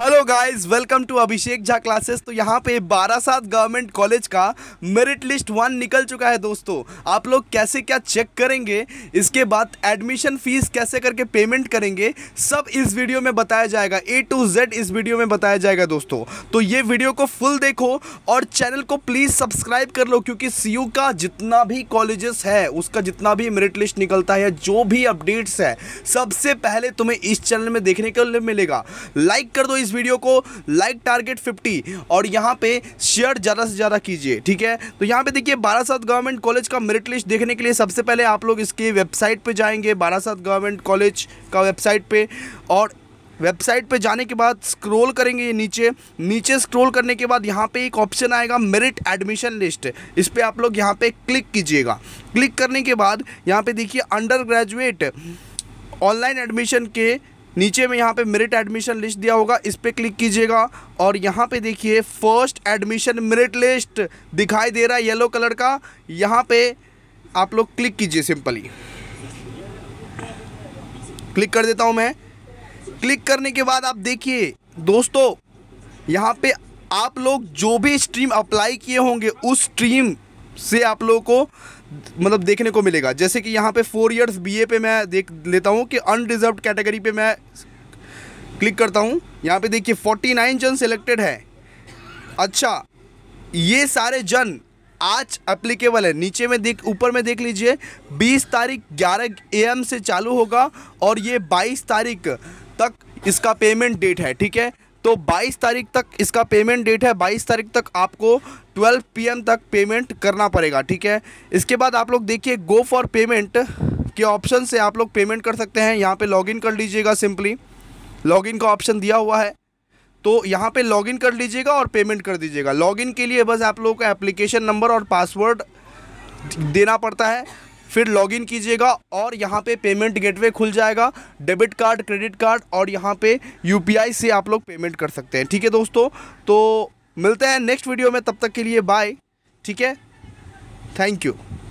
hello guys welcome to Abhishek Jha classes तो यहाँ पे बारह सात गवर्नमेंट कॉलेज का मेरिट लिस्ट वन निकल चुका है दोस्तों आप लोग कैसे क्या चेक करेंगे इसके बाद एडमिशन फीस कैसे करके पेमेंट करेंगे सब इस वीडियो में बताया जाएगा ए टू जेड इस वीडियो में बताया जाएगा दोस्तों तो ये वीडियो को फुल देखो और चैनल को प्लीज़ सब्सक्राइब कर लो क्योंकि सी का जितना भी कॉलेजेस है उसका जितना भी मेरिट लिस्ट निकलता है जो भी अपडेट्स है सबसे पहले तुम्हें इस चैनल में देखने के लिए मिलेगा लाइक कर दो इस वीडियो को लाइक टारगेट 50 और यहाँ पे शेयर ज़्यादा से ज़्यादा कीजिए ठीक है तो यहाँ पे देखिए बारासात गवर्नमेंट कॉलेज का मेरिट लिस्ट देखने के लिए सबसे पहले आप लोग इसके वेबसाइट पे जाएंगे बारासात गवर्नमेंट कॉलेज का वेबसाइट पे और वेबसाइट पे जाने के बाद स्क्रॉल करेंगे ये नीचे नीचे स्क्रॉल करने के बाद यहाँ पे एक ऑप्शन आएगा मेरिट एडमिशन लिस्ट इस पर आप लोग यहाँ पे क्लिक कीजिएगा क्लिक करने के बाद यहाँ पे देखिए अंडर ग्रेजुएट ऑनलाइन एडमिशन के नीचे में यहाँ पे मेरिट एडमिशन लिस्ट दिया होगा इस पर क्लिक कीजिएगा और यहाँ पे देखिए फर्स्ट एडमिशन मेरिट लिस्ट दिखाई दे रहा है येलो कलर का यहाँ पे आप लोग क्लिक कीजिए सिंपली क्लिक कर देता हूँ मैं क्लिक करने के बाद आप देखिए दोस्तों यहाँ पे आप लोग जो भी स्ट्रीम अप्लाई किए होंगे उस स्ट्रीम से आप लोगों को मतलब देखने को मिलेगा जैसे कि यहाँ पे फोर इयर्स बीए पे मैं देख लेता हूँ कि अनडिज़र्व कैटेगरी पे मैं क्लिक करता हूँ यहाँ पे देखिए फोर्टी नाइन जन सेलेक्टेड है अच्छा ये सारे जन आज अप्लीकेबल है नीचे में देख ऊपर में देख लीजिए 20 तारीख 11 एम से चालू होगा और ये 22 तारीख तक इसका पेमेंट डेट है ठीक है तो 22 तारीख तक इसका पेमेंट डेट है 22 तारीख तक आपको 12 पीएम तक पेमेंट करना पड़ेगा ठीक है इसके बाद आप लोग देखिए गो फॉर पेमेंट के ऑप्शन से आप लोग पेमेंट कर सकते हैं यहाँ पे लॉगिन कर लीजिएगा सिंपली लॉगिन का ऑप्शन दिया हुआ है तो यहाँ पे लॉगिन कर लीजिएगा और पेमेंट कर दीजिएगा लॉगिन के लिए बस आप लोगों का एप्लीकेशन नंबर और पासवर्ड देना पड़ता है फिर लॉगिन कीजिएगा और यहाँ पे पेमेंट गेटवे खुल जाएगा डेबिट कार्ड क्रेडिट कार्ड और यहाँ पे यूपीआई से आप लोग पेमेंट कर सकते हैं ठीक है दोस्तों तो मिलते हैं नेक्स्ट वीडियो में तब तक के लिए बाय ठीक है थैंक यू